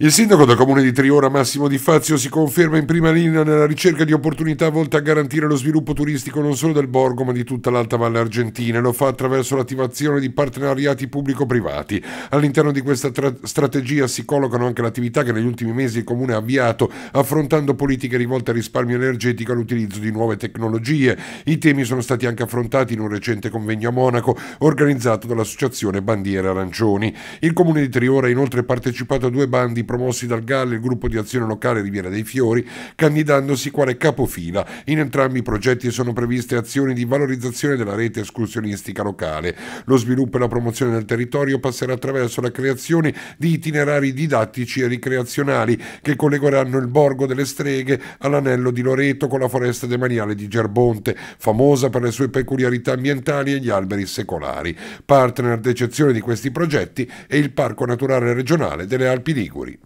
Il sindaco del comune di Triora, Massimo Di Fazio, si conferma in prima linea nella ricerca di opportunità volte a garantire lo sviluppo turistico non solo del borgo ma di tutta l'Alta Valle Argentina e lo fa attraverso l'attivazione di partenariati pubblico-privati. All'interno di questa strategia si collocano anche le attività che negli ultimi mesi il comune ha avviato, affrontando politiche rivolte al risparmio energetico e all'utilizzo di nuove tecnologie. I temi sono stati anche affrontati in un recente convegno a Monaco organizzato dall'associazione Bandiere Arancioni. Il comune di Triora ha inoltre partecipato a due bandi promossi dal GAL il gruppo di azione locale Riviera dei Fiori, candidandosi quale capofila. In entrambi i progetti sono previste azioni di valorizzazione della rete escursionistica locale. Lo sviluppo e la promozione del territorio passerà attraverso la creazione di itinerari didattici e ricreazionali che collegheranno il Borgo delle Streghe all'anello di Loreto con la foresta demaniale di Gerbonte, famosa per le sue peculiarità ambientali e gli alberi secolari. Partner d'eccezione di questi progetti è il Parco Naturale Regionale delle Alpi Liguri.